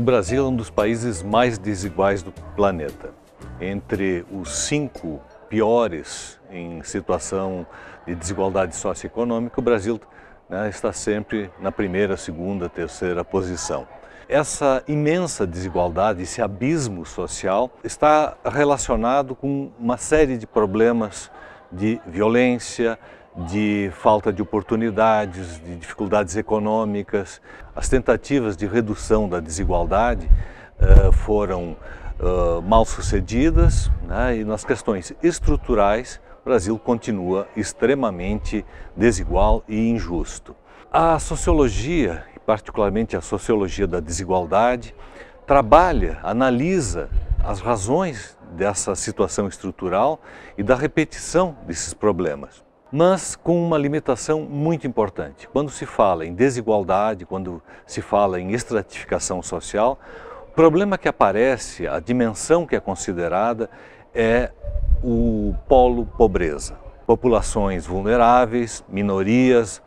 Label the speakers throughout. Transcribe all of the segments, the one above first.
Speaker 1: O Brasil é um dos países mais desiguais do planeta. Entre os cinco piores em situação de desigualdade socioeconômica, o Brasil né, está sempre na primeira, segunda, terceira posição. Essa imensa desigualdade, esse abismo social, está relacionado com uma série de problemas de violência, de falta de oportunidades, de dificuldades econômicas. As tentativas de redução da desigualdade uh, foram uh, mal sucedidas né? e nas questões estruturais o Brasil continua extremamente desigual e injusto. A sociologia, particularmente a sociologia da desigualdade, trabalha, analisa as razões dessa situação estrutural e da repetição desses problemas mas com uma limitação muito importante. Quando se fala em desigualdade, quando se fala em estratificação social, o problema que aparece, a dimensão que é considerada, é o polo pobreza. Populações vulneráveis, minorias,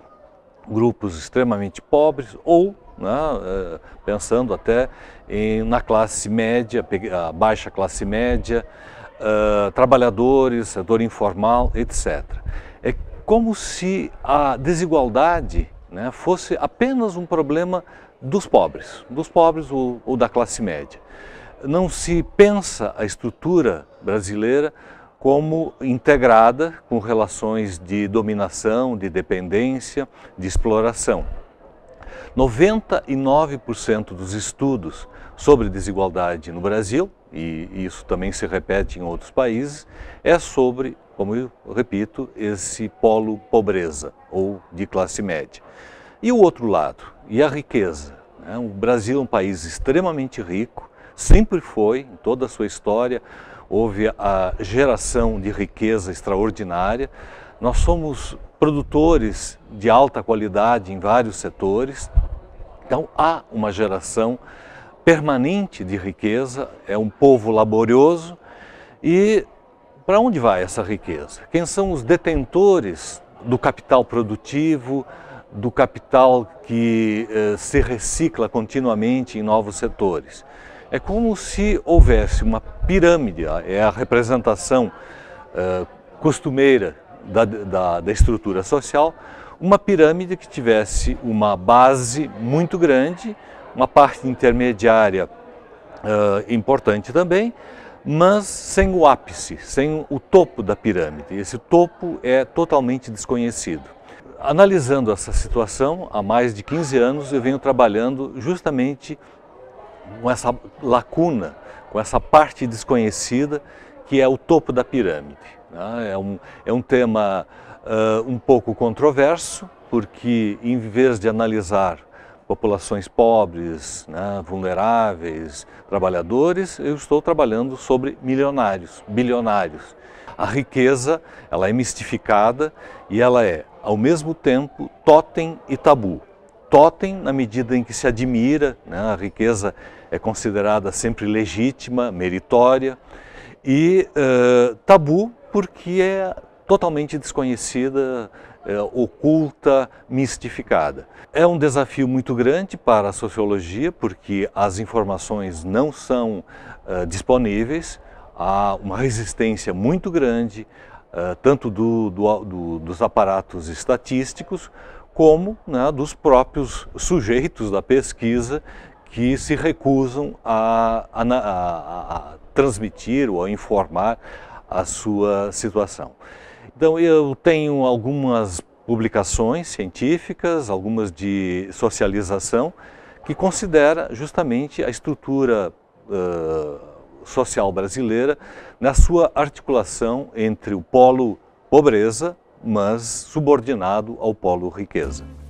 Speaker 1: grupos extremamente pobres ou né, eh, pensando até em, na classe média, a baixa classe média, uh, trabalhadores, setor informal, etc. É como se a desigualdade né, fosse apenas um problema dos pobres, dos pobres ou, ou da classe média. Não se pensa a estrutura brasileira como integrada com relações de dominação, de dependência, de exploração. 99% dos estudos sobre desigualdade no Brasil, e isso também se repete em outros países, é sobre como eu repito, esse polo pobreza ou de classe média. E o outro lado, e a riqueza. Né? O Brasil é um país extremamente rico, sempre foi, em toda a sua história, houve a geração de riqueza extraordinária. Nós somos produtores de alta qualidade em vários setores, então há uma geração permanente de riqueza, é um povo laborioso e para onde vai essa riqueza? Quem são os detentores do capital produtivo, do capital que eh, se recicla continuamente em novos setores? É como se houvesse uma pirâmide, é a representação eh, costumeira da, da, da estrutura social, uma pirâmide que tivesse uma base muito grande, uma parte intermediária eh, importante também, mas sem o ápice, sem o topo da pirâmide. Esse topo é totalmente desconhecido. Analisando essa situação, há mais de 15 anos eu venho trabalhando justamente com essa lacuna, com essa parte desconhecida que é o topo da pirâmide. Né? É, um, é um tema uh, um pouco controverso, porque em vez de analisar populações pobres, né, vulneráveis, trabalhadores, eu estou trabalhando sobre milionários, bilionários. A riqueza, ela é mistificada e ela é, ao mesmo tempo, totem e tabu. Totem na medida em que se admira, né, a riqueza é considerada sempre legítima, meritória, e uh, tabu porque é totalmente desconhecida, é, oculta, mistificada. É um desafio muito grande para a sociologia, porque as informações não são é, disponíveis, há uma resistência muito grande, é, tanto do, do, do, dos aparatos estatísticos, como né, dos próprios sujeitos da pesquisa que se recusam a, a, a, a transmitir ou a informar a sua situação. Então eu tenho algumas publicações científicas, algumas de socialização, que considera justamente a estrutura uh, social brasileira na sua articulação entre o polo pobreza, mas subordinado ao polo riqueza.